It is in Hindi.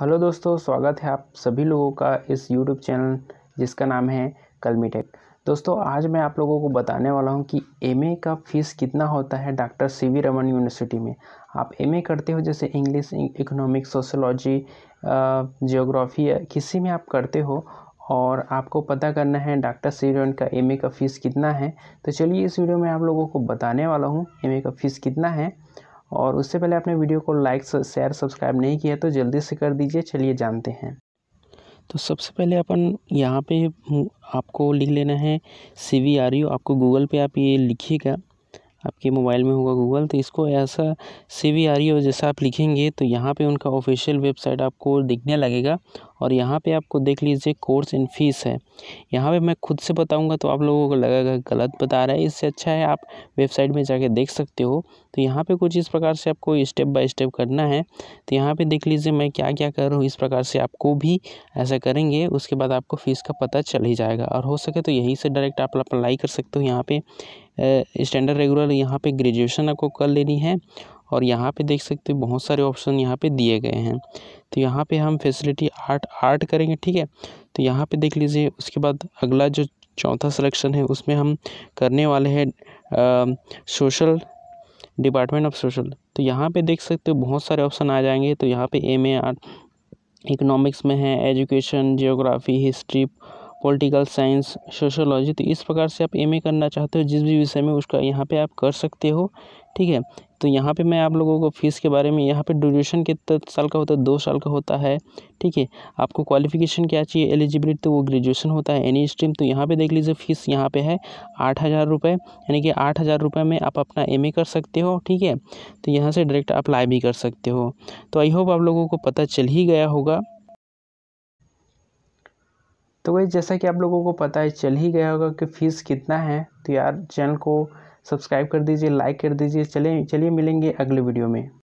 हेलो दोस्तों स्वागत है आप सभी लोगों का इस यूट्यूब चैनल जिसका नाम है कलमीटेक दोस्तों आज मैं आप लोगों को बताने वाला हूं कि एमए का फ़ीस कितना होता है doctor C V Raman university में आप एमए करते हो जैसे इंग्लिश इकोनॉमिक सोशोलॉजी जियोग्राफी किसी में आप करते हो और आपको पता करना है डॉक्टर सी रमन का एमए का फ़ीस कितना है तो चलिए इस वीडियो में आप लोगों को बताने वाला हूँ एमए का फ़ीस कितना है और उससे पहले आपने वीडियो को लाइक शेयर सब्सक्राइब नहीं किया तो जल्दी से कर दीजिए चलिए जानते हैं तो सबसे पहले अपन यहाँ पे आपको लिख लेना है सी वी आर यू आपको गूगल पे आप ये लिखिएगा आपके मोबाइल में होगा गूगल तो इसको ऐसा सी वी आर ई जैसा आप लिखेंगे तो यहाँ पे उनका ऑफिशियल वेबसाइट आपको दिखने लगेगा और यहाँ पे आपको देख लीजिए कोर्स इन फीस है यहाँ पे मैं खुद से बताऊँगा तो आप लोगों को लगेगा गलत बता रहा है इससे अच्छा है आप वेबसाइट में जाके देख सकते हो तो यहाँ पे कुछ इस प्रकार से आपको स्टेप बाय स्टेप करना है तो यहाँ पे देख लीजिए मैं क्या क्या कर रहा हूँ इस प्रकार से आपको भी ऐसा करेंगे उसके बाद आपको फ़ीस का पता चल ही जाएगा और हो सके तो यहीं से डायरेक्ट आप अप्लाई कर सकते हो यहाँ पर स्टैंडर्ड रेगुलर यहाँ पे ग्रेजुएशन आपको कर लेनी है और यहाँ पे देख सकते हो बहुत सारे ऑप्शन यहाँ पे दिए गए हैं तो यहाँ पे हम फैसिलिटी आर्ट आर्ट करेंगे ठीक है तो यहाँ पे देख लीजिए उसके बाद अगला जो चौथा सिलेक्शन है उसमें हम करने वाले हैं सोशल डिपार्टमेंट ऑफ सोशल तो यहाँ पे देख सकते हो बहुत सारे ऑप्शन आ जाएंगे तो यहाँ पे एम ए आर्ट इकोनॉमिक्स में है education geography history political science sociology तो इस प्रकार से आप एम करना चाहते हो जिस भी विषय में उसका यहाँ पे आप कर सकते हो ठीक है तो यहाँ पे मैं आप लोगों को फीस के बारे में यहाँ पे ड्यूरेशन कितना तो साल का होता है दो साल का होता है ठीक है आपको क्वालिफिकेशन क्या चाहिए एलिजिबिलिटी तो वो ग्रेजुएशन होता है एनी स्ट्रीम तो यहाँ पे देख लीजिए फीस यहाँ पे है आठ हज़ार रुपये यानी कि आठ हज़ार रुपये में आप अपना एमए कर सकते हो ठीक है तो यहाँ से डायरेक्ट अप्लाई भी कर सकते हो तो आई होप आप लोगों को पता चल ही गया होगा तो वही जैसा कि आप लोगों को पता है चल ही गया होगा कि फ़ीस कितना है तो यार चैनल को सब्सक्राइब कर दीजिए लाइक कर दीजिए चले चलिए मिलेंगे अगले वीडियो में